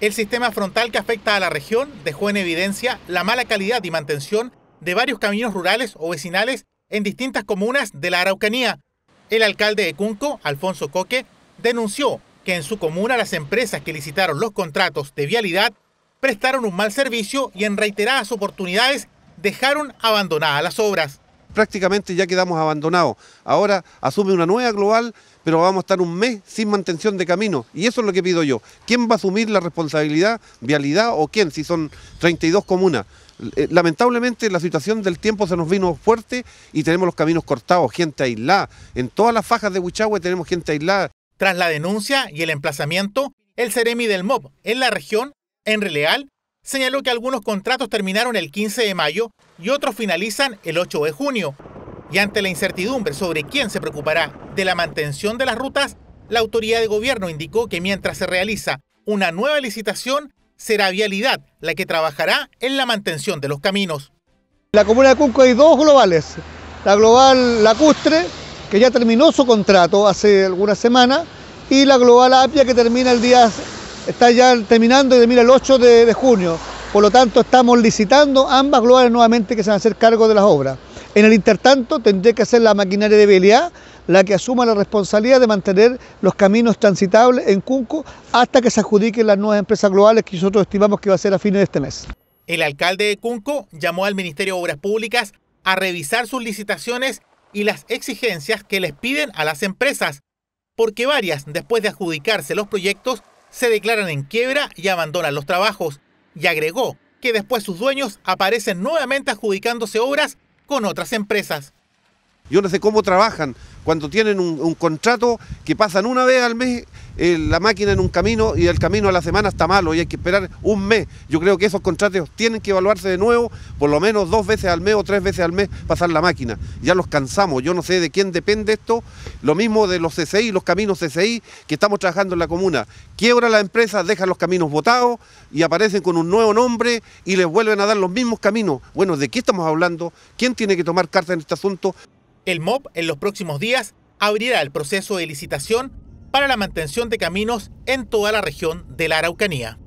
El sistema frontal que afecta a la región dejó en evidencia la mala calidad y mantención de varios caminos rurales o vecinales en distintas comunas de la Araucanía. El alcalde de Cunco, Alfonso Coque, denunció que en su comuna las empresas que licitaron los contratos de vialidad prestaron un mal servicio y en reiteradas oportunidades dejaron abandonadas las obras prácticamente ya quedamos abandonados. Ahora asume una nueva global, pero vamos a estar un mes sin mantención de camino. Y eso es lo que pido yo. ¿Quién va a asumir la responsabilidad, vialidad o quién, si son 32 comunas? Eh, lamentablemente la situación del tiempo se nos vino fuerte y tenemos los caminos cortados, gente aislada. En todas las fajas de Huichagüe tenemos gente aislada. Tras la denuncia y el emplazamiento, el Ceremi del MOB en la región, en Releal, señaló que algunos contratos terminaron el 15 de mayo y otros finalizan el 8 de junio. Y ante la incertidumbre sobre quién se preocupará de la mantención de las rutas, la autoridad de gobierno indicó que mientras se realiza una nueva licitación, será Vialidad la que trabajará en la mantención de los caminos. la comuna de Cusco hay dos globales. La global Lacustre, que ya terminó su contrato hace algunas semanas, y la global Apia, que termina el día, está ya terminando y termina el 8 de junio. Por lo tanto, estamos licitando ambas globales nuevamente que se van a hacer cargo de las obras. En el intertanto, tendría que ser la maquinaria de BLA, la que asuma la responsabilidad de mantener los caminos transitables en Cunco hasta que se adjudiquen las nuevas empresas globales que nosotros estimamos que va a ser a fines de este mes. El alcalde de Cunco llamó al Ministerio de Obras Públicas a revisar sus licitaciones y las exigencias que les piden a las empresas, porque varias, después de adjudicarse los proyectos, se declaran en quiebra y abandonan los trabajos y agregó que después sus dueños aparecen nuevamente adjudicándose obras con otras empresas. Yo no sé cómo trabajan cuando tienen un, contrato que pasan una vez al mes eh, la máquina en un camino y el camino a la semana está malo y hay que esperar un mes. Yo creo que esos contratos tienen que evaluarse de nuevo, por lo menos dos veces al mes o tres veces al mes pasar la máquina. Ya los cansamos, yo no sé de quién depende esto, lo mismo de los CCI, los caminos CCI que estamos trabajando en la comuna. Quiebra la empresa, deja los caminos botados y aparecen con un nuevo nombre y les vuelven a dar los mismos caminos. Bueno, ¿de qué estamos hablando? ¿Quién tiene que tomar carta en este asunto? El MOB en los próximos días abrirá el proceso de licitación para la mantención de caminos en toda la región de la Araucanía.